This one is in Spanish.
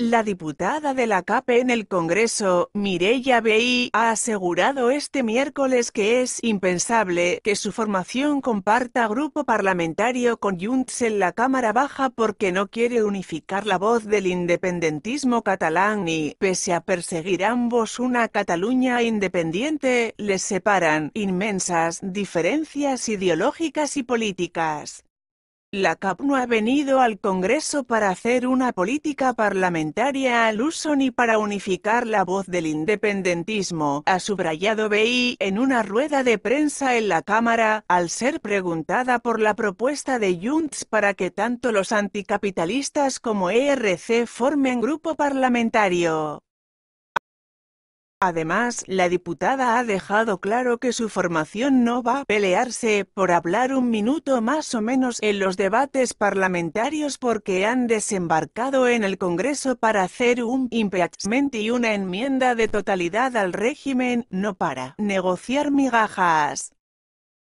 La diputada de la CAP en el Congreso, Mireia Bey, ha asegurado este miércoles que es impensable que su formación comparta grupo parlamentario con Junts en la Cámara Baja porque no quiere unificar la voz del independentismo catalán y, pese a perseguir ambos una Cataluña independiente, les separan inmensas diferencias ideológicas y políticas. La CAP no ha venido al Congreso para hacer una política parlamentaria al uso ni para unificar la voz del independentismo, ha subrayado BI en una rueda de prensa en la Cámara, al ser preguntada por la propuesta de Junts para que tanto los anticapitalistas como ERC formen grupo parlamentario. Además, la diputada ha dejado claro que su formación no va a pelearse por hablar un minuto más o menos en los debates parlamentarios porque han desembarcado en el Congreso para hacer un impeachment y una enmienda de totalidad al régimen, no para negociar migajas.